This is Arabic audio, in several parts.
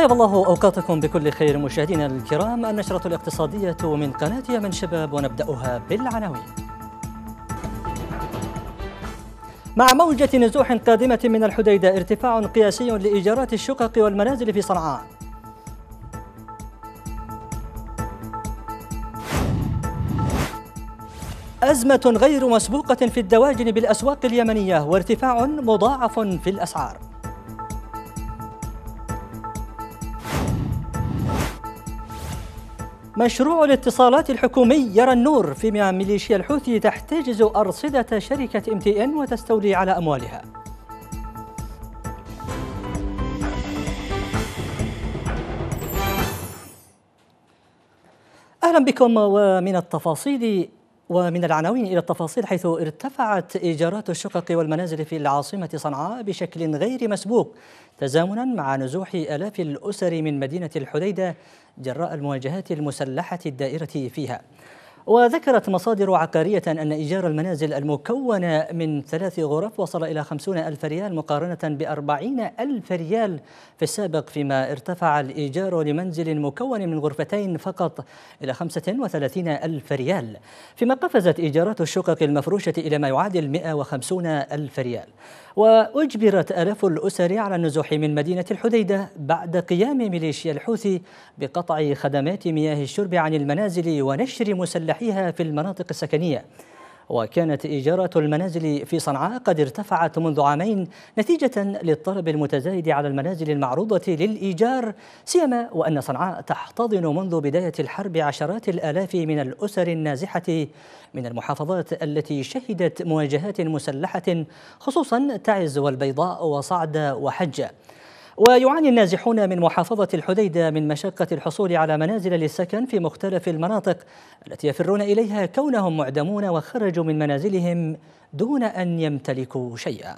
طيب الله أوقاتكم بكل خير مشاهدينا الكرام النشرة الاقتصادية من قناة يمن شباب ونبدأها بالعناوين مع موجة نزوح قادمة من الحديدة ارتفاع قياسي لإيجارات الشقق والمنازل في صنعاء أزمة غير مسبوقة في الدواجن بالأسواق اليمنية وارتفاع مضاعف في الأسعار مشروع الاتصالات الحكومي يرى النور فيما ميليشيا الحوثي تحتجز أرصدة شركة ام تي ان وتستولي على أموالها أهلا بكم ومن التفاصيل ومن العناوين إلى التفاصيل حيث ارتفعت إيجارات الشقق والمنازل في العاصمة صنعاء بشكل غير مسبوق تزامنا مع نزوح آلاف الأسر من مدينة الحديدة جراء المواجهات المسلحة الدائرة فيها وذكرت مصادر عقارية أن إيجار المنازل المكونة من ثلاث غرف وصل إلى خمسون ألف ريال مقارنة بأربعين ألف ريال في السابق فيما ارتفع الإيجار لمنزل مكون من غرفتين فقط إلى خمسة وثلاثين ألف ريال فيما قفزت إيجارات الشقق المفروشة إلى ما يعادل وخمسون ألف ريال وأجبرت آلاف الأسر على النزوح من مدينة الحديدة بعد قيام ميليشيا الحوثي بقطع خدمات مياه الشرب عن المنازل ونشر مسلحيها في المناطق السكنية وكانت إيجارة المنازل في صنعاء قد ارتفعت منذ عامين نتيجة للطلب المتزايد على المنازل المعروضة للإيجار سيما وأن صنعاء تحتضن منذ بداية الحرب عشرات الآلاف من الأسر النازحة من المحافظات التي شهدت مواجهات مسلحة خصوصا تعز والبيضاء وصعد وحجة ويعاني النازحون من محافظة الحديدة من مشقة الحصول على منازل للسكن في مختلف المناطق التي يفرون إليها كونهم معدمون وخرجوا من منازلهم دون أن يمتلكوا شيئا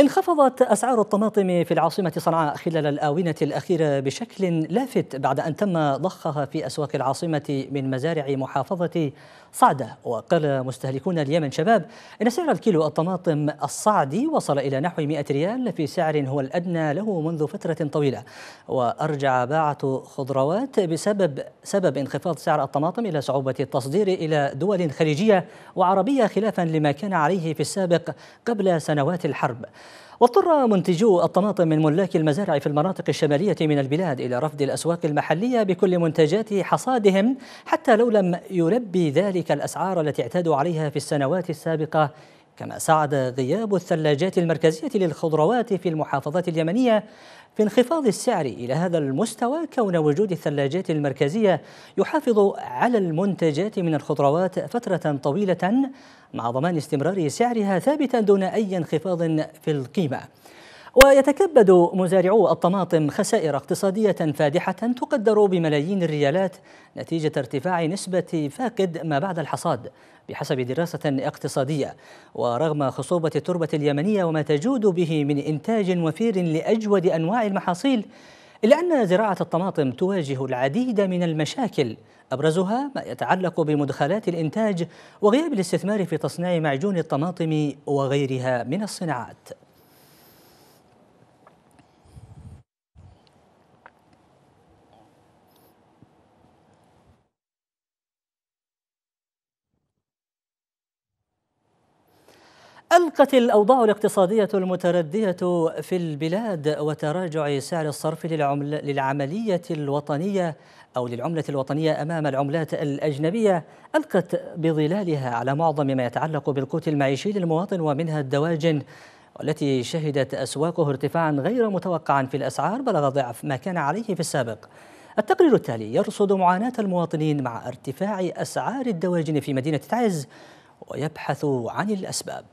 انخفضت أسعار الطماطم في العاصمة صنعاء خلال الآونة الأخيرة بشكل لافت بعد أن تم ضخها في أسواق العاصمة من مزارع محافظة صعدة وقال مستهلكون اليمن شباب إن سعر الكيلو الطماطم الصعدي وصل إلى نحو 100 ريال في سعر هو الأدنى له منذ فترة طويلة وأرجع باعة خضروات بسبب سبب انخفاض سعر الطماطم إلى صعوبة التصدير إلى دول خليجية وعربية خلافا لما كان عليه في السابق قبل سنوات الحرب واضطر منتجو الطماطم من ملاك المزارع في المناطق الشمالية من البلاد إلى رفض الأسواق المحلية بكل منتجات حصادهم حتى لو لم يلبي ذلك الأسعار التي اعتادوا عليها في السنوات السابقة كما ساعد غياب الثلاجات المركزية للخضروات في المحافظات اليمنية في انخفاض السعر إلى هذا المستوى كون وجود الثلاجات المركزية يحافظ على المنتجات من الخضروات فترة طويلة مع ضمان استمرار سعرها ثابتا دون أي انخفاض في القيمة ويتكبد مزارعو الطماطم خسائر اقتصادية فادحة تقدر بملايين الريالات نتيجة ارتفاع نسبة فاقد ما بعد الحصاد بحسب دراسة اقتصادية ورغم خصوبة التربة اليمنية وما تجود به من إنتاج وفير لأجود أنواع المحاصيل إلا أن زراعة الطماطم تواجه العديد من المشاكل أبرزها ما يتعلق بمدخلات الإنتاج وغياب الاستثمار في تصنيع معجون الطماطم وغيرها من الصناعات ألقت الأوضاع الاقتصادية المتردية في البلاد وتراجع سعر الصرف للعملية الوطنية أو للعملة الوطنية أمام العملات الأجنبية ألقت بظلالها على معظم ما يتعلق بالقوت المعيشي للمواطن ومنها الدواجن والتي شهدت أسواقه ارتفاعا غير متوقعا في الأسعار بلغ ضعف ما كان عليه في السابق التقرير التالي يرصد معاناة المواطنين مع ارتفاع أسعار الدواجن في مدينة تعز ويبحث عن الأسباب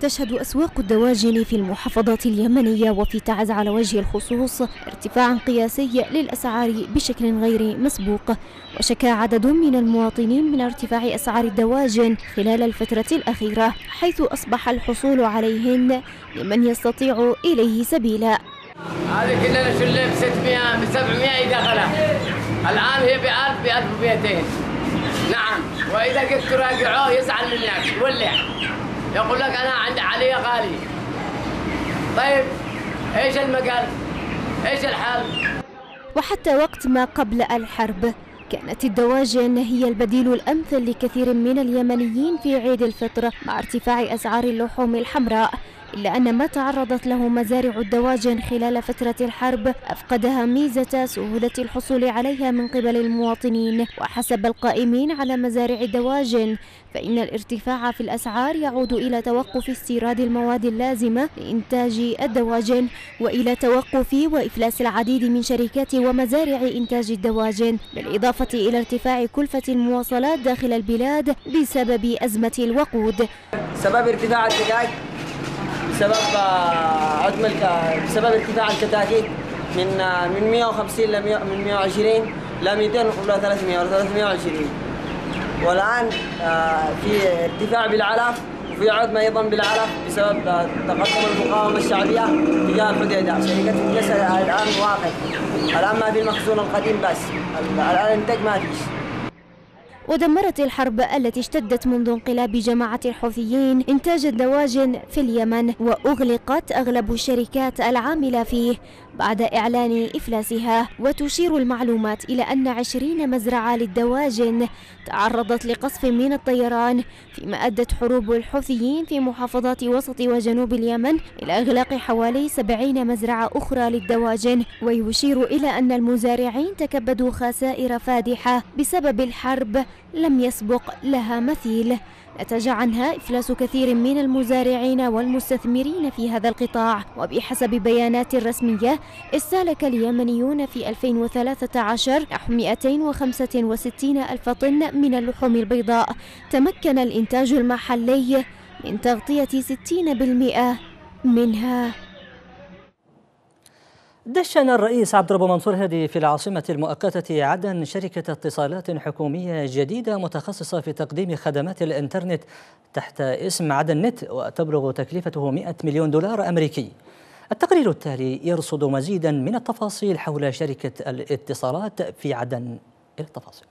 تشهد أسواق الدواجن في المحافظات اليمنية وفي تعز على وجه الخصوص ارتفاعا قياسي للأسعار بشكل غير مسبوق وشكى عدد من المواطنين من ارتفاع أسعار الدواجن خلال الفترة الأخيرة حيث أصبح الحصول عليهن لمن يستطيع إليه سبيلا هذه كلنا شلة ب 600 ب 700 دخلها الآن هي ب 1000 ب 1200 نعم وإذا قلت تراجعوه يزعل منك ولع يقول لك أنا عندي علي غالي طيب إيش المجال؟ إيش الحل؟ وحتى وقت ما قبل الحرب كانت الدواجن هي البديل الأمثل لكثير من اليمنيين في عيد الفطر مع ارتفاع أسعار اللحوم الحمراء إلا أن ما تعرضت له مزارع الدواجن خلال فترة الحرب أفقدها ميزة سهولة الحصول عليها من قبل المواطنين وحسب القائمين على مزارع الدواجن فإن الارتفاع في الأسعار يعود إلى توقف استيراد المواد اللازمة لإنتاج الدواجن وإلى توقف وإفلاس العديد من شركات ومزارع إنتاج الدواجن بالإضافة إلى ارتفاع كلفة المواصلات داخل البلاد بسبب أزمة الوقود سبب ارتفاع الدجاج بسبب آه، عدم آه، بسبب ارتفاع الكتاكيت من آه، من 150 ل من 120 ل 200 وقبل 300 ولا 320 والان في ارتفاع بالعلف وفي عدم ايضا بالعلف بسبب تقدم المقاومه الشعبيه تجاه الحديده شركه الجسد الان واقف الان ما في المخزون القديم بس الان الانتاج ما فيش ودمرت الحرب التي اشتدت منذ انقلاب جماعة الحوثيين إنتاج الدواجن في اليمن وأغلقت أغلب الشركات العاملة فيه بعد إعلان إفلاسها وتشير المعلومات إلى أن عشرين مزرعة للدواجن تعرضت لقصف من الطيران فيما أدت حروب الحوثيين في محافظات وسط وجنوب اليمن إلى إغلاق حوالي سبعين مزرعة أخرى للدواجن ويشير إلى أن المزارعين تكبدوا خسائر فادحة بسبب الحرب لم يسبق لها مثيل نتج عنها إفلاس كثير من المزارعين والمستثمرين في هذا القطاع وبحسب بيانات رسمية استهلك اليمنيون في 2013 نحو 265 ألف طن من اللحوم البيضاء تمكن الإنتاج المحلي من تغطية 60% منها دشن الرئيس عبد الرب منصور هادي في العاصمة المؤقتة عدن شركة اتصالات حكومية جديدة متخصصة في تقديم خدمات الإنترنت تحت اسم عدن نت وتبلغ تكلفته 100 مليون دولار أمريكي التقرير التالي يرصد مزيدا من التفاصيل حول شركة الاتصالات في عدن إلى التفاصيل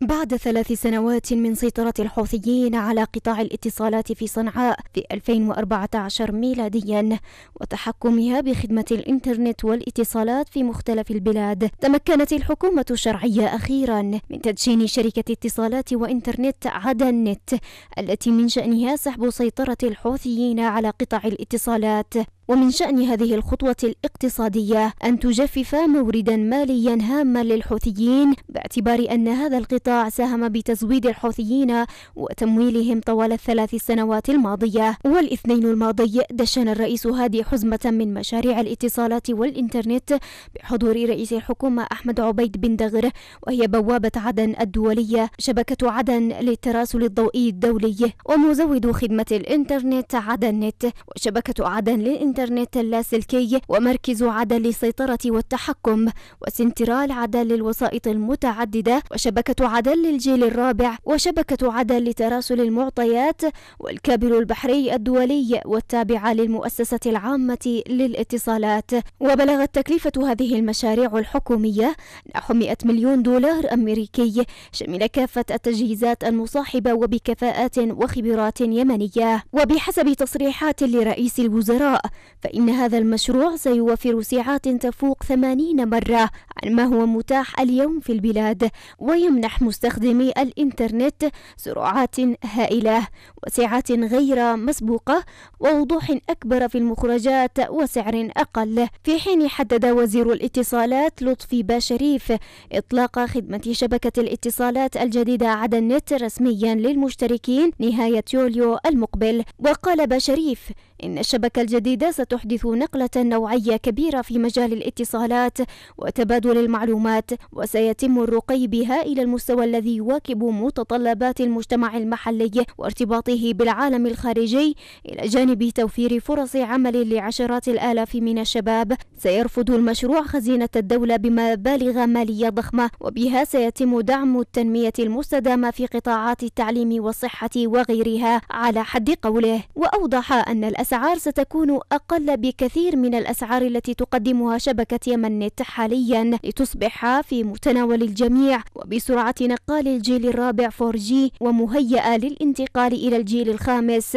بعد ثلاث سنوات من سيطرة الحوثيين على قطاع الاتصالات في صنعاء في 2014 ميلاديا وتحكمها بخدمة الإنترنت والاتصالات في مختلف البلاد تمكنت الحكومة الشرعية أخيرا من تدشين شركة اتصالات وإنترنت عدا النت التي من شأنها سحب سيطرة الحوثيين على قطاع الاتصالات ومن شأن هذه الخطوة الاقتصادية أن تجفف موردا ماليا هاما للحوثيين باعتبار أن هذا القطاع ساهم بتزويد الحوثيين وتمويلهم طوال الثلاث السنوات الماضية والاثنين الماضي دشن الرئيس هادي حزمة من مشاريع الاتصالات والإنترنت بحضور رئيس الحكومة أحمد عبيد بن دغر وهي بوابة عدن الدولية شبكة عدن للتراسل الضوئي الدولي ومزود خدمة الإنترنت عدن نت وشبكة عدن للإنترنت الإنترنت اللاسلكي ومركز عدل للسيطرة والتحكم وسنترال عدل للوسائط المتعددة وشبكة عدل للجيل الرابع وشبكة عدل لتراسل المعطيات والكابل البحري الدولي والتابعة للمؤسسة العامة للاتصالات وبلغت تكلفة هذه المشاريع الحكومية نحو 100 مليون دولار أمريكي شمل كافة التجهيزات المصاحبة وبكفاءات وخبرات يمنية وبحسب تصريحات لرئيس الوزراء فإن هذا المشروع سيوفر سعات تفوق 80 مرة عن ما هو متاح اليوم في البلاد ويمنح مستخدمي الإنترنت سرعات هائلة وسعات غير مسبوقة ووضوح أكبر في المخرجات وسعر أقل في حين حدد وزير الاتصالات لطفي باشريف إطلاق خدمة شبكة الاتصالات الجديدة عدا النت رسميا للمشتركين نهاية يوليو المقبل وقال باشريف إن الشبكة الجديدة ستحدث نقلة نوعية كبيرة في مجال الاتصالات وتبادل المعلومات وسيتم الرقي بها إلى المستوى الذي يواكب متطلبات المجتمع المحلي وارتباطه بالعالم الخارجي إلى جانب توفير فرص عمل لعشرات الآلاف من الشباب سيرفض المشروع خزينة الدولة بمبالغ مالية ضخمة وبها سيتم دعم التنمية المستدامة في قطاعات التعليم والصحة وغيرها على حد قوله وأوضح أن الأس الأسعار ستكون أقل بكثير من الأسعار التي تقدمها شبكة يمن نت حاليا لتصبح في متناول الجميع وبسرعة نقال الجيل الرابع 4G ومهيئة للانتقال إلى الجيل الخامس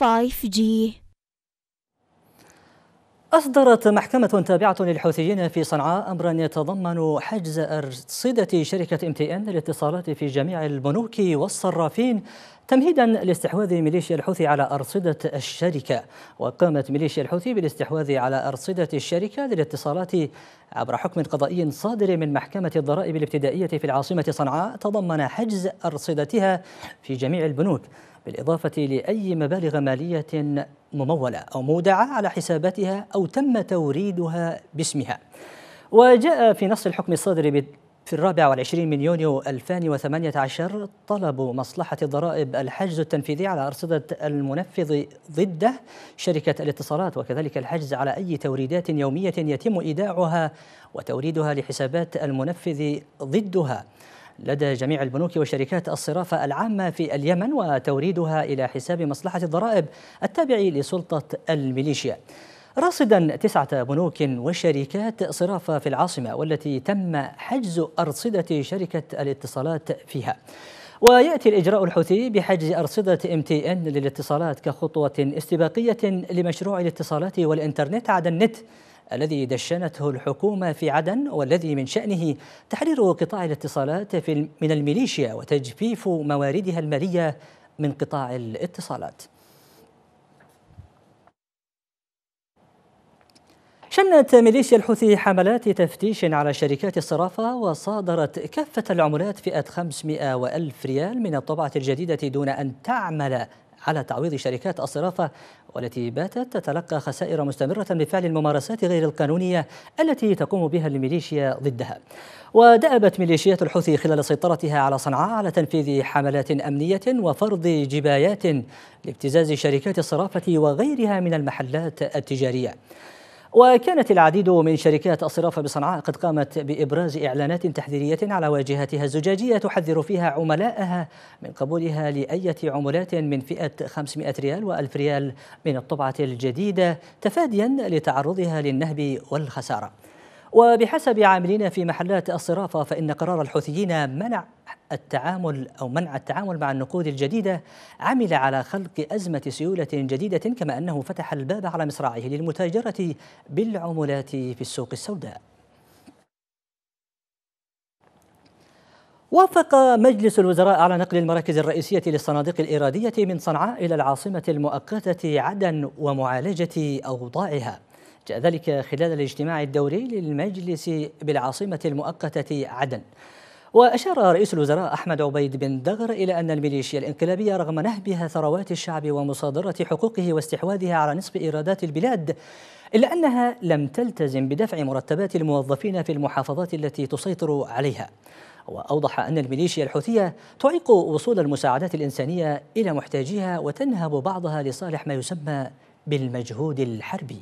5G أصدرت محكمة تابعة للحوثيين في صنعاء أمرا يتضمن حجز أرصدة شركة ام تي ان للاتصالات في جميع البنوك والصرافين تمهيدا لاستحواذ ميليشيا الحوثي على أرصدة الشركة وقامت ميليشيا الحوثي بالاستحواذ على أرصدة الشركة للاتصالات عبر حكم قضائي صادر من محكمة الضرائب الابتدائية في العاصمة صنعاء تضمن حجز أرصدتها في جميع البنوك بالإضافة لأي مبالغ مالية ممولة أو مودعة على حساباتها أو تم توريدها باسمها وجاء في نص الحكم الصادر في الرابع والعشرين من يونيو 2018 طلب مصلحة الضرائب الحجز التنفيذي على أرصدة المنفذ ضده شركة الاتصالات وكذلك الحجز على أي توريدات يومية يتم إيداعها وتوريدها لحسابات المنفذ ضدها لدى جميع البنوك وشركات الصرافة العامة في اليمن وتوريدها إلى حساب مصلحة الضرائب التابع لسلطة الميليشيا راصدا تسعة بنوك وشركات صرافة في العاصمة والتي تم حجز أرصدة شركة الاتصالات فيها ويأتي الإجراء الحوثي بحجز أرصدة ام تي ان للاتصالات كخطوة استباقية لمشروع الاتصالات والإنترنت عدا النت الذي دشنته الحكومة في عدن والذي من شأنه تحرير قطاع الاتصالات من الميليشيا وتجفيف مواردها المالية من قطاع الاتصالات شنت ميليشيا الحوثي حملات تفتيش على شركات الصرافة وصادرت كافة العملات فئة 500 وألف ريال من الطبعة الجديدة دون أن تعمل على تعويض شركات الصرافة والتي باتت تتلقى خسائر مستمرة بفعل الممارسات غير القانونية التي تقوم بها الميليشيا ضدها ودأبت ميليشيات الحوثي خلال سيطرتها على صنعاء على تنفيذ حملات أمنية وفرض جبايات لابتزاز شركات الصرافة وغيرها من المحلات التجارية وكانت العديد من شركات الصرافة بصنعاء قد قامت بإبراز إعلانات تحذيرية على واجهتها الزجاجية تحذر فيها عملائها من قبولها لأية عملات من فئة 500 ريال و1000 ريال من الطبعة الجديدة تفاديا لتعرضها للنهب والخسارة وبحسب عاملين في محلات الصرافة فإن قرار الحوثيين منع التعامل أو منع التعامل مع النقود الجديدة عمل على خلق أزمة سيولة جديدة كما أنه فتح الباب على مصراعيه للمتاجرة بالعملات في السوق السوداء وافق مجلس الوزراء على نقل المراكز الرئيسية للصناديق الإيرادية من صنعاء إلى العاصمة المؤقتة عدن ومعالجة أوضاعها جاء ذلك خلال الاجتماع الدوري للمجلس بالعاصمة المؤقتة عدن وأشار رئيس الوزراء أحمد عبيد بن دغر إلى أن الميليشيا الانقلابية رغم نهبها ثروات الشعب ومصادرة حقوقه واستحواذها على نصف إيرادات البلاد إلا أنها لم تلتزم بدفع مرتبات الموظفين في المحافظات التي تسيطر عليها وأوضح أن الميليشيا الحوثية تعيق وصول المساعدات الإنسانية إلى محتاجيها وتنهب بعضها لصالح ما يسمى بالمجهود الحربي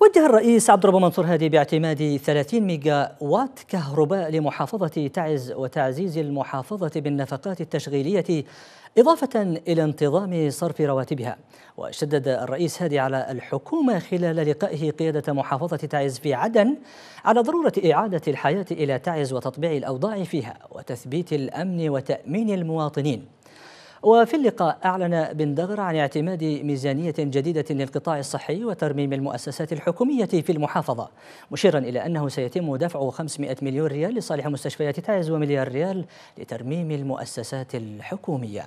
وجه الرئيس عبد الرب منصور هادي باعتماد 30 ميجا وات كهرباء لمحافظة تعز وتعزيز المحافظة بالنفقات التشغيلية إضافة إلى انتظام صرف رواتبها وشدد الرئيس هادي على الحكومة خلال لقائه قيادة محافظة تعز في عدن على ضرورة إعادة الحياة إلى تعز وتطبيع الأوضاع فيها وتثبيت الأمن وتأمين المواطنين وفي اللقاء أعلن بن دغر عن اعتماد ميزانية جديدة للقطاع الصحي وترميم المؤسسات الحكومية في المحافظة مشيرا إلى أنه سيتم دفع 500 مليون ريال لصالح مستشفيات تعز ومليار ريال لترميم المؤسسات الحكومية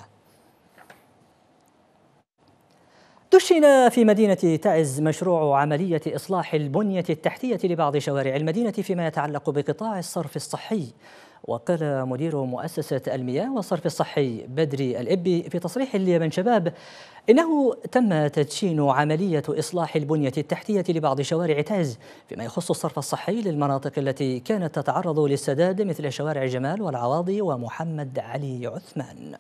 دشن في مدينة تعز مشروع عملية إصلاح البنية التحتية لبعض شوارع المدينة فيما يتعلق بقطاع الصرف الصحي وقال مدير مؤسسة المياه والصرف الصحي بدري الإبي في تصريح اليمن شباب إنه تم تدشين عملية إصلاح البنية التحتية لبعض شوارع تاز فيما يخص الصرف الصحي للمناطق التي كانت تتعرض للسداد مثل شوارع جمال والعواضي ومحمد علي عثمان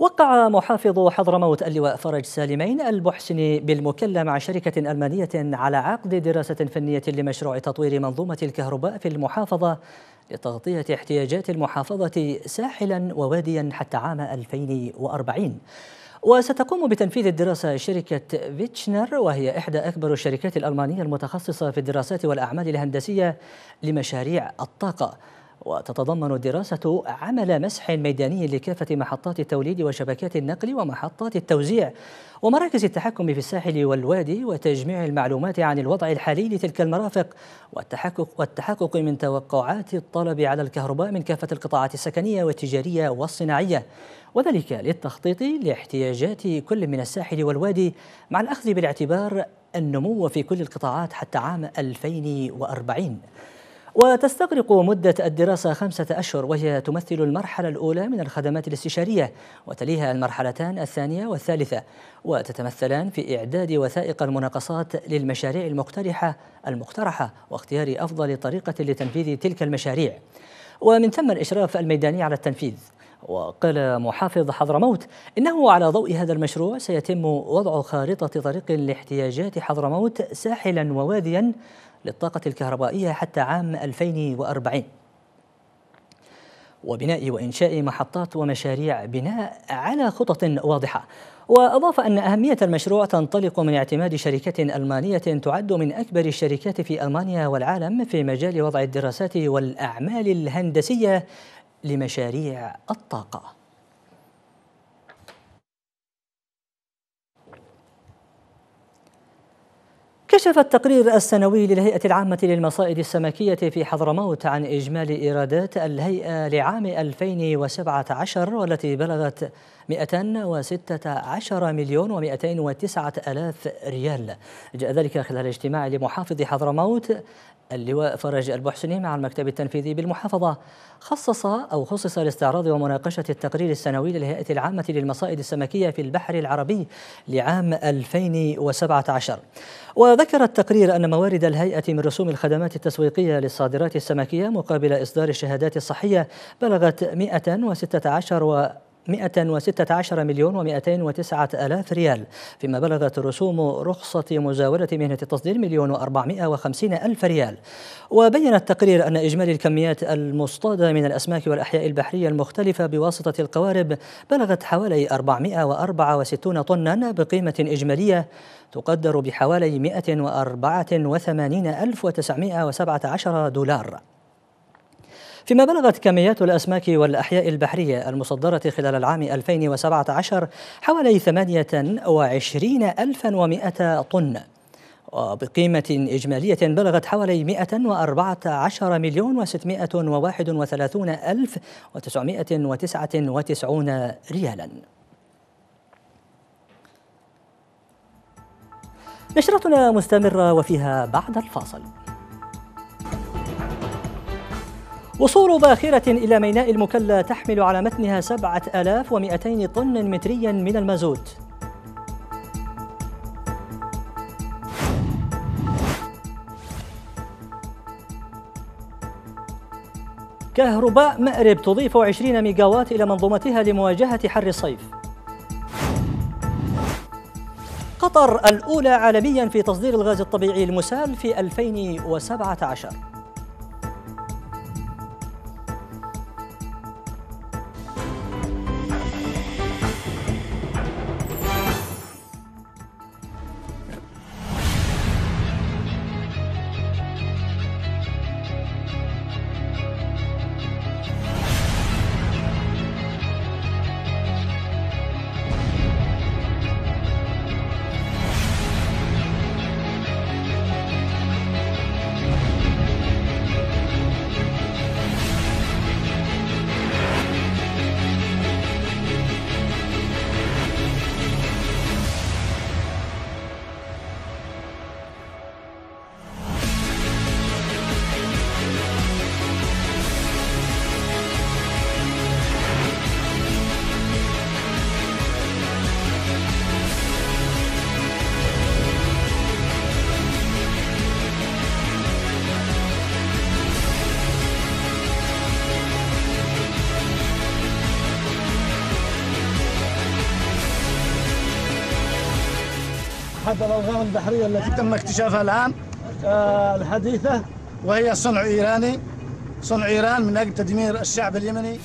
وقع محافظ حضرموت اللواء فرج سالمين المحسن بالمكلة مع شركة ألمانية على عقد دراسة فنية لمشروع تطوير منظومة الكهرباء في المحافظة لتغطية احتياجات المحافظة ساحلا وواديا حتى عام 2040 وستقوم بتنفيذ الدراسة شركة فيتشنر وهي إحدى أكبر الشركات الألمانية المتخصصة في الدراسات والأعمال الهندسية لمشاريع الطاقة وتتضمن الدراسة عمل مسح ميداني لكافة محطات التوليد وشبكات النقل ومحطات التوزيع ومراكز التحكم في الساحل والوادي وتجميع المعلومات عن الوضع الحالي لتلك المرافق والتحقق, والتحقق من توقعات الطلب على الكهرباء من كافة القطاعات السكنية والتجارية والصناعية وذلك للتخطيط لاحتياجات كل من الساحل والوادي مع الأخذ بالاعتبار النمو في كل القطاعات حتى عام 2040 وتستغرق مدة الدراسة خمسة أشهر وهي تمثل المرحلة الأولى من الخدمات الاستشارية وتليها المرحلتان الثانية والثالثة وتتمثلان في إعداد وثائق المناقصات للمشاريع المقترحة المقترحة واختيار أفضل طريقة لتنفيذ تلك المشاريع ومن ثم الإشراف الميداني على التنفيذ وقال محافظ حضرموت إنه على ضوء هذا المشروع سيتم وضع خارطة طريق لاحتياجات حضرموت ساحلا وواديا للطاقة الكهربائية حتى عام 2040 وبناء وإنشاء محطات ومشاريع بناء على خطط واضحة وأضاف أن أهمية المشروع تنطلق من اعتماد شركة ألمانية تعد من أكبر الشركات في ألمانيا والعالم في مجال وضع الدراسات والأعمال الهندسية لمشاريع الطاقة كشف التقرير السنوي للهيئة العامة للمصائد السمكية في حضرموت عن إجمالي إيرادات الهيئة لعام 2017 والتي بلغت 116 مليون و209 ألاف ريال جاء ذلك خلال اجتماع لمحافظ حضرموت اللواء فرج البحسني مع المكتب التنفيذي بالمحافظة خصص أو خصص لاستعراض ومناقشة التقرير السنوي للهيئة العامة للمصائد السمكية في البحر العربي لعام 2017 وذكر التقرير أن موارد الهيئة من رسوم الخدمات التسويقية للصادرات السمكية مقابل إصدار الشهادات الصحية بلغت 116 116 مليون و209 ألاف ريال فيما بلغت رسوم رخصة مزاولة مهنة التصدير مليون و450 ألف ريال وبين التقرير أن إجمالي الكميات المصطادة من الأسماك والأحياء البحرية المختلفة بواسطة القوارب بلغت حوالي 464 طنا بقيمة إجمالية تقدر بحوالي 184 عشر دولار فيما بلغت كميات الأسماك والأحياء البحرية المصدرة خلال العام 2017 حوالي 28100 طن وبقيمة إجمالية بلغت حوالي 114 مليون و631 ألف و999 ريالاً نشرتنا مستمرة وفيها بعد الفاصل وصول باخرة إلى ميناء المكلا تحمل على متنها 7200 طن متريا من المازوت كهرباء مأرب تضيف 20 ميجاوات إلى منظومتها لمواجهة حر الصيف قطر الأولى عالميا في تصدير الغاز الطبيعي المسال في 2017 أحد الألغام البحرية التي تم اكتشافها الآن آه، الحديثة وهي صنع إيراني صنع إيران من أجل تدمير الشعب اليمني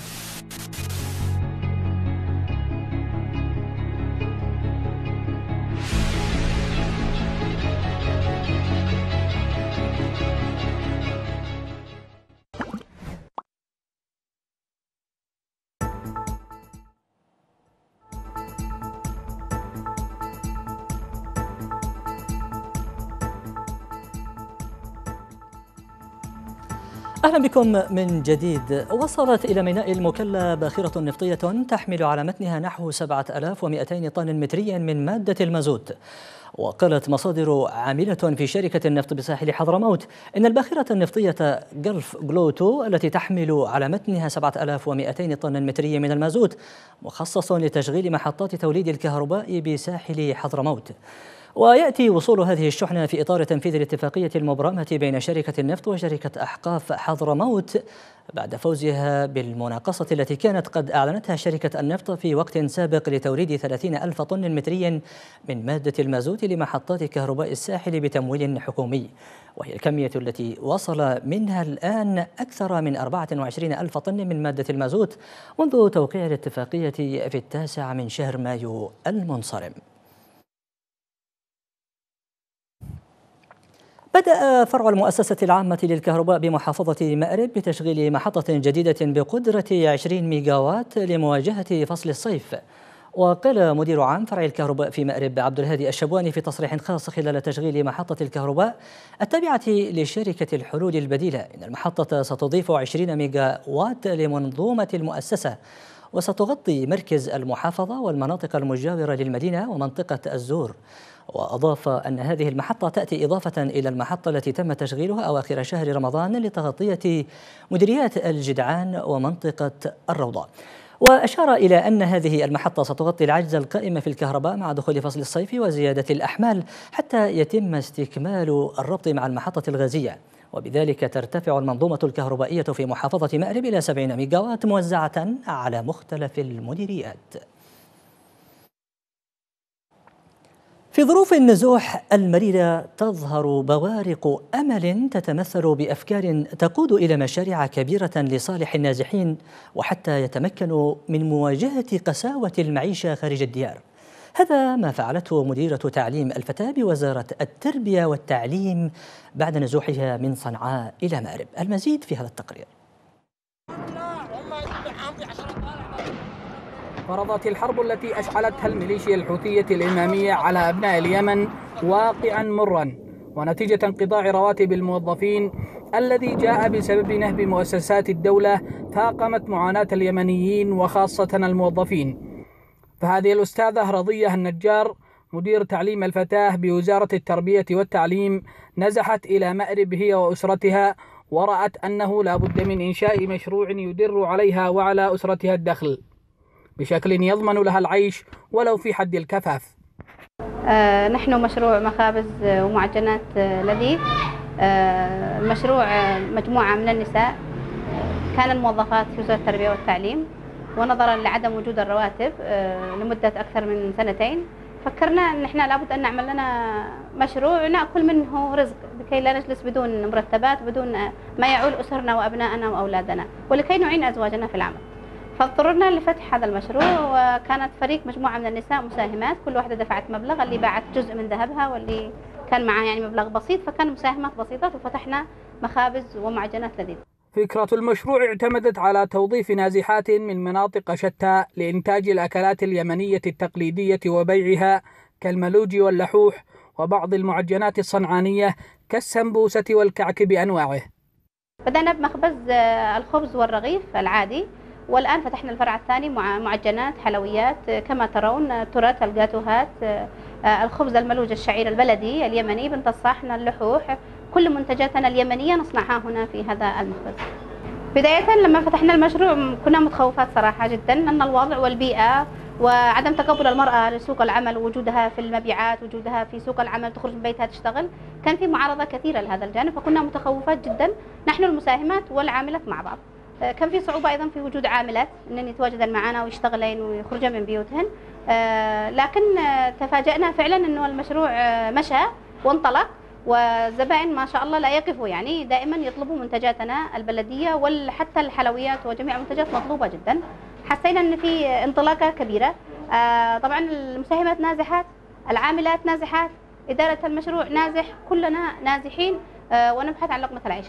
أهلا بكم من جديد وصلت إلى ميناء المكلا باخرة نفطية تحمل على متنها نحو 7200 طن متريا من مادة المازوت وقالت مصادر عاملة في شركة النفط بساحل حضرموت إن الباخرة النفطية جلف جلوتو التي تحمل على متنها 7200 طن متري من المازوت مخصص لتشغيل محطات توليد الكهرباء بساحل حضرموت ويأتي وصول هذه الشحنة في إطار تنفيذ الاتفاقية المبرمة بين شركة النفط وشركة أحقاف حضرموت بعد فوزها بالمناقصة التي كانت قد أعلنتها شركة النفط في وقت سابق لتوريد 30 ألف طن متري من مادة المازوت لمحطات كهرباء الساحل بتمويل حكومي وهي الكمية التي وصل منها الآن أكثر من 24 ألف طن من مادة المازوت منذ توقيع الاتفاقية في التاسع من شهر مايو المنصرم بدأ فرع المؤسسة العامة للكهرباء بمحافظة مأرب بتشغيل محطة جديدة بقدرة 20 ميجاوات لمواجهة فصل الصيف وقال مدير عام فرع الكهرباء في مأرب عبد الهادي الشبواني في تصريح خاص خلال تشغيل محطة الكهرباء التابعة لشركة الحلول البديلة إن المحطة ستضيف 20 ميجا وات لمنظومة المؤسسة وستغطي مركز المحافظة والمناطق المجاورة للمدينة ومنطقة الزور وأضاف أن هذه المحطة تأتي إضافة إلى المحطة التي تم تشغيلها أواخر شهر رمضان لتغطية مديريات الجدعان ومنطقة الروضة وأشار إلى أن هذه المحطة ستغطي العجز القائم في الكهرباء مع دخول فصل الصيف وزيادة الأحمال حتى يتم استكمال الربط مع المحطة الغازية وبذلك ترتفع المنظومة الكهربائية في محافظة مأرب إلى 70 ميجاوات موزعة على مختلف المديريات في ظروف النزوح المريرة تظهر بوارق أمل تتمثل بأفكار تقود إلى مشاريع كبيرة لصالح النازحين وحتى يتمكنوا من مواجهة قساوة المعيشة خارج الديار هذا ما فعلته مديرة تعليم الفتاة بوزارة التربية والتعليم بعد نزوحها من صنعاء إلى مأرب المزيد في هذا التقرير فرضت الحرب التي أشعلتها الميليشيا الحوثية الإمامية على أبناء اليمن واقعا مرا ونتيجة انقطاع رواتب الموظفين الذي جاء بسبب نهب مؤسسات الدولة فاقمت معاناة اليمنيين وخاصة الموظفين فهذه الأستاذة رضية النجار مدير تعليم الفتاة بوزارة التربية والتعليم نزحت إلى مأرب هي وأسرتها ورأت أنه لا بد من إنشاء مشروع يدر عليها وعلى أسرتها الدخل بشكل يضمن لها العيش ولو في حد الكفاف آه، نحن مشروع مخابز ومعجنات آه، لذيذ آه، مشروع مجموعة من النساء كان الموظفات في وزارة التربية والتعليم ونظرا لعدم وجود الرواتب لمدة أكثر من سنتين فكرنا أن احنا لابد أن نعمل لنا مشروع نأكل منه رزق لكي لا نجلس بدون مرتبات بدون ما يعول أسرنا وأبنائنا وأولادنا ولكي نعين أزواجنا في العمل فاضطررنا لفتح هذا المشروع وكانت فريق مجموعة من النساء مساهمات كل واحدة دفعت مبلغ اللي باعت جزء من ذهبها واللي كان معها يعني مبلغ بسيط فكان مساهمات بسيطة وفتحنا مخابز ومعجنات لذيذة فكرة المشروع اعتمدت على توظيف نازحات من مناطق شتى لإنتاج الأكلات اليمنية التقليدية وبيعها كالملوج واللحوح وبعض المعجنات الصنعانية كالسمبوسة والكعك بأنواعه بدأنا بمخبز آه، الخبز والرغيف العادي والآن فتحنا الفرع الثاني مع معجنات حلويات كما ترون تراث الجاتوهات آه، الخبز الملوج الشعير البلدي اليمني بنتصاحنا اللحوح كل منتجاتنا اليمنية نصنعها هنا في هذا المخبز بداية لما فتحنا المشروع كنا متخوفات صراحة جدا أن الوضع والبيئة وعدم تقبل المرأة لسوق العمل وجودها في المبيعات وجودها في سوق العمل تخرج من بيتها تشتغل كان في معارضة كثيرة لهذا الجانب فكنا متخوفات جدا نحن المساهمات والعاملات مع بعض آه، كان في صعوبة أيضا في وجود عاملات ان يتواجدن معنا ويشتغلين ويخرجن من بيوتهن آه، لكن آه، تفاجأنا فعلا أنه المشروع مشى وانطلق والزبائن ما شاء الله لا يقفوا يعني دائما يطلبوا منتجاتنا البلدية وحتى الحلويات وجميع المنتجات مطلوبة جدا حسينا أن في انطلاقة كبيرة طبعا المساهمات نازحات العاملات نازحات إدارة المشروع نازح كلنا نازحين آه، وانا بحث عن لقمه العيش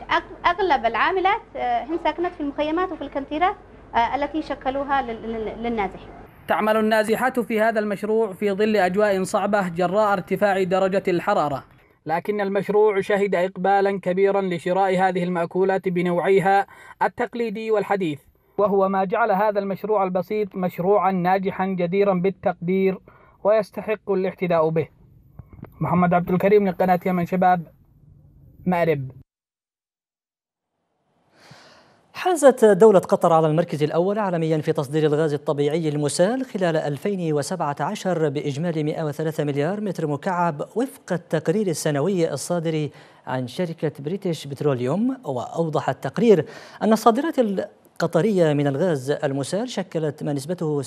اغلب العاملات هن آه، ساكنات في المخيمات وفي الكنتيرات آه، التي شكلوها للنازحين تعمل النازحات في هذا المشروع في ظل اجواء صعبه جراء ارتفاع درجه الحراره لكن المشروع شهد اقبالا كبيرا لشراء هذه الماكولات بنوعيها التقليدي والحديث وهو ما جعل هذا المشروع البسيط مشروعا ناجحا جديرا بالتقدير ويستحق الاحتداء به محمد عبد الكريم لقناه يمن شباب مأرب حازت دولة قطر على المركز الأول عالميا في تصدير الغاز الطبيعي المسال خلال 2017 بإجمالي 103 مليار متر مكعب وفق التقرير السنوي الصادر عن شركة بريتش بتروليوم وأوضح التقرير أن الصادرات قطرية من الغاز المسال شكلت ما نسبته 26%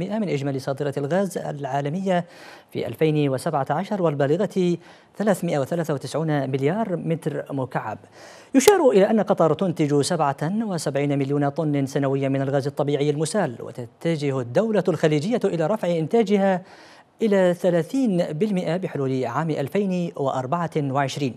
من إجمالي صادرات الغاز العالمية في 2017 والبالغة 393 مليار متر مكعب يشار إلى أن قطر تنتج 77 مليون طن سنويا من الغاز الطبيعي المسال وتتجه الدولة الخليجية إلى رفع إنتاجها إلى 30% بحلول عام 2024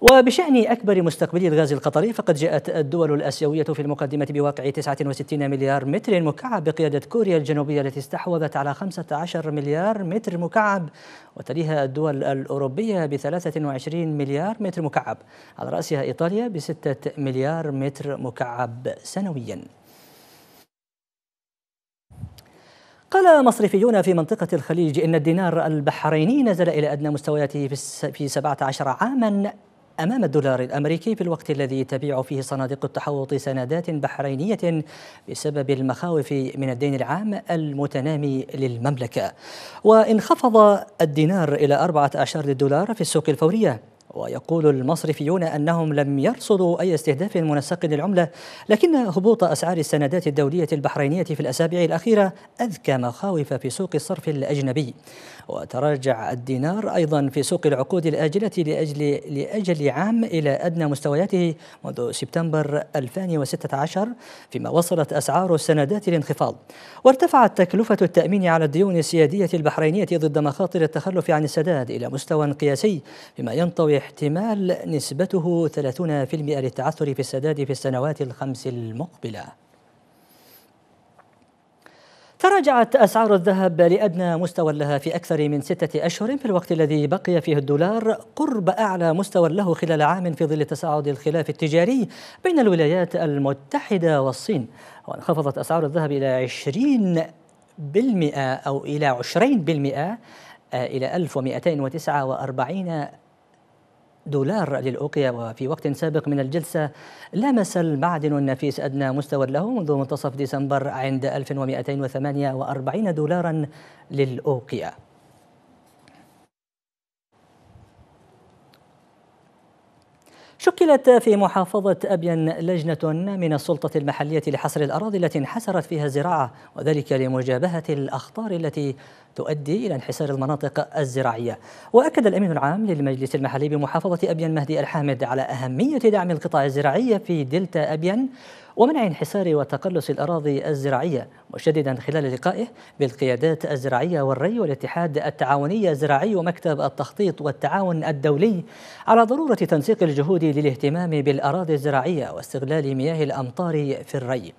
وبشأن أكبر مستقبلي الغاز القطري فقد جاءت الدول الآسيوية في المقدمة بواقع 69 مليار متر مكعب بقيادة كوريا الجنوبية التي استحوذت على 15 مليار متر مكعب وتليها الدول الأوروبية ب 23 مليار متر مكعب على رأسها إيطاليا ب 6 مليار متر مكعب سنوياً قال مصرفيون في منطقة الخليج إن الدينار البحريني نزل إلى أدنى مستوياته في 17 عاما أمام الدولار الأمريكي في الوقت الذي تبيع فيه صناديق التحوط سندات بحرينية بسبب المخاوف من الدين العام المتنامي للمملكة وانخفض الدينار إلى أربعة أشهر للدولار في السوق الفورية ويقول المصرفيون أنهم لم يرصدوا أي استهداف منسق للعملة لكن هبوط أسعار السندات الدولية البحرينية في الأسابيع الأخيرة أذكى مخاوف في سوق الصرف الأجنبي وتراجع الدينار أيضا في سوق العقود الآجلة لأجل, لأجل عام إلى أدنى مستوياته منذ سبتمبر 2016 فيما وصلت أسعار السندات لانخفاض وارتفعت تكلفة التأمين على الديون السيادية البحرينية ضد مخاطر التخلف عن السداد إلى مستوى قياسي بما ينطوي احتمال نسبته 30% للتعثر في السداد في السنوات الخمس المقبله تراجعت أسعار الذهب لأدنى مستوى لها في أكثر من ستة أشهر في الوقت الذي بقي فيه الدولار قرب أعلى مستوى له خلال عام في ظل تصاعد الخلاف التجاري بين الولايات المتحدة والصين وانخفضت أسعار الذهب إلى 20 بالمئة أو إلى 20 بالمئة إلى 1249 دولار للأوقية وفي وقت سابق من الجلسة لمس المعدن النفيس أدنى مستوى له منذ منتصف ديسمبر عند 1248 دولارا للأوقية شكلت في محافظة أبين لجنة من السلطة المحلية لحصر الأراضي التي انحسرت فيها الزراعة وذلك لمجابهة الأخطار التي تؤدي إلى انحسار المناطق الزراعية وأكد الأمين العام للمجلس المحلي بمحافظة أبين مهدي الحامد على أهمية دعم القطاع الزراعي في دلتا أبين ومنع انحسار وتقلص الأراضي الزراعية مشددا خلال لقائه بالقيادات الزراعية والري والاتحاد التعاوني الزراعي ومكتب التخطيط والتعاون الدولي على ضرورة تنسيق الجهود للاهتمام بالأراضي الزراعية واستغلال مياه الأمطار في الري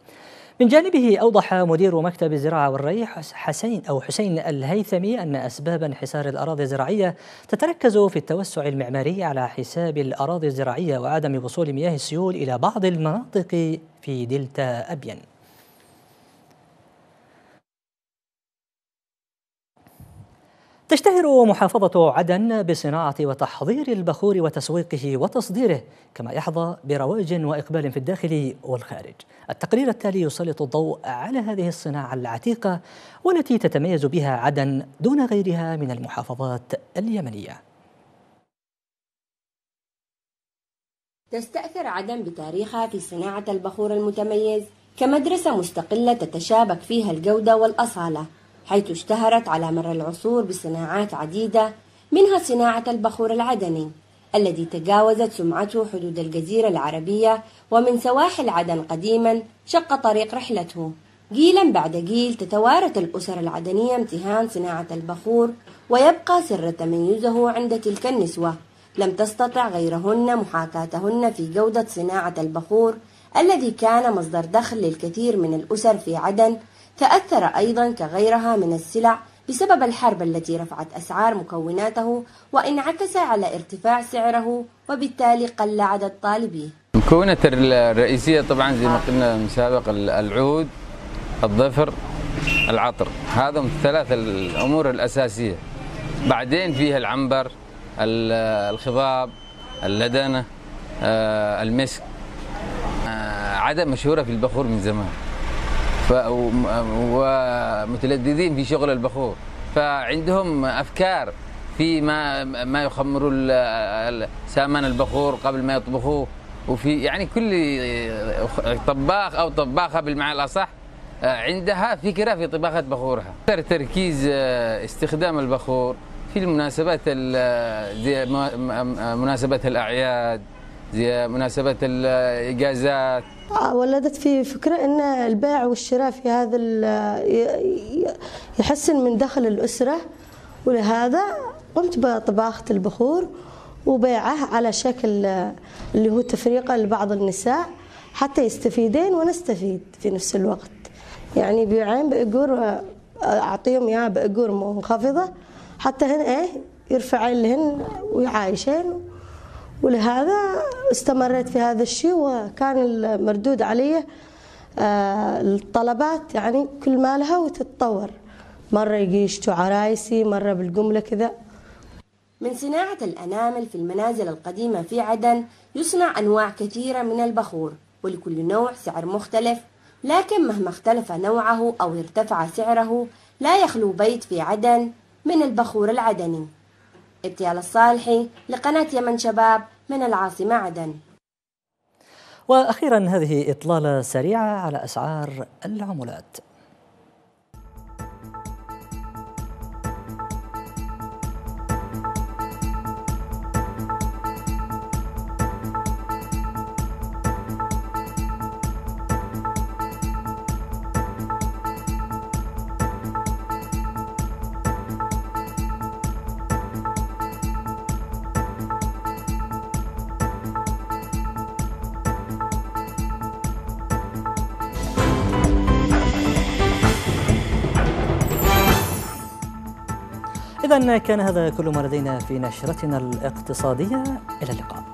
من جانبه أوضح مدير مكتب الزراعة والري حسين أو حسين الهيثمي أن أسباب انحسار الأراضي الزراعية تتركز في التوسع المعماري على حساب الأراضي الزراعية وعدم وصول مياه السيول إلى بعض المناطق في دلتا أبين تشتهر محافظة عدن بصناعة وتحضير البخور وتسويقه وتصديره كما يحظى برواج وإقبال في الداخل والخارج التقرير التالي يسلط الضوء على هذه الصناعة العتيقة والتي تتميز بها عدن دون غيرها من المحافظات اليمنية تستأثر عدن بتاريخها في صناعة البخور المتميز كمدرسة مستقلة تتشابك فيها الجودة والأصالة حيث اشتهرت على مر العصور بصناعات عديدة منها صناعة البخور العدني الذي تجاوزت سمعته حدود الجزيرة العربية ومن سواحل عدن قديما شق طريق رحلته جيلا بعد جيل تتوارث الأسر العدنية امتهان صناعة البخور ويبقى سر تميزه عند تلك النسوة لم تستطع غيرهن محاكاتهن في جودة صناعة البخور الذي كان مصدر دخل للكثير من الأسر في عدن تأثر أيضا كغيرها من السلع بسبب الحرب التي رفعت أسعار مكوناته وانعكس على ارتفاع سعره وبالتالي قل عدد طالبيه المكونات الرئيسية طبعا زي ما قلنا من سابق العود الظفر العطر هذا الثلاث الأمور الأساسية بعدين فيها العنبر الخضاب اللدنة آه، المسك آه، عدم مشهورة في البخور من زمان ومتلذذين في شغل البخور فعندهم أفكار في ما ما يخمروا سامان البخور قبل ما يطبخوه وفي يعني كل طباخ او طباخه بالمعنى الاصح عندها فكره في طباخه بخورها. تركيز آه، استخدام البخور في المناسبات زي مناسبه الاعياد زي مناسبه الاجازات آه، آه، ولدت في فكرة أن البيع والشراء في هذا يحسن من دخل الأسرة ولهذا قمت بطباخة البخور وبيعه على شكل اللي هو تفريقة لبعض النساء حتى يستفيدين ونستفيد في نفس الوقت يعني بيعين بأجور آه، أعطيهم إياها بأجور منخفضة حتى هن إيه يرفعين لهن ويعايشين ولهذا استمريت في هذا الشيء وكان المردود علي آه، الطلبات يعني كل ما لها وتتطور مرة يقيشتوا عرايسي مرة بالجملة كذا من صناعة الأنامل في المنازل القديمة في عدن يصنع أنواع كثيرة من البخور ولكل نوع سعر مختلف لكن مهما اختلف نوعه أو ارتفع سعره لا يخلو بيت في عدن من البخور العدني ابتيال الصالحي لقناة يمن شباب من العاصمة عدن وأخيرا هذه إطلالة سريعة على أسعار العملات كان هذا كل ما لدينا في نشرتنا الاقتصادية إلى اللقاء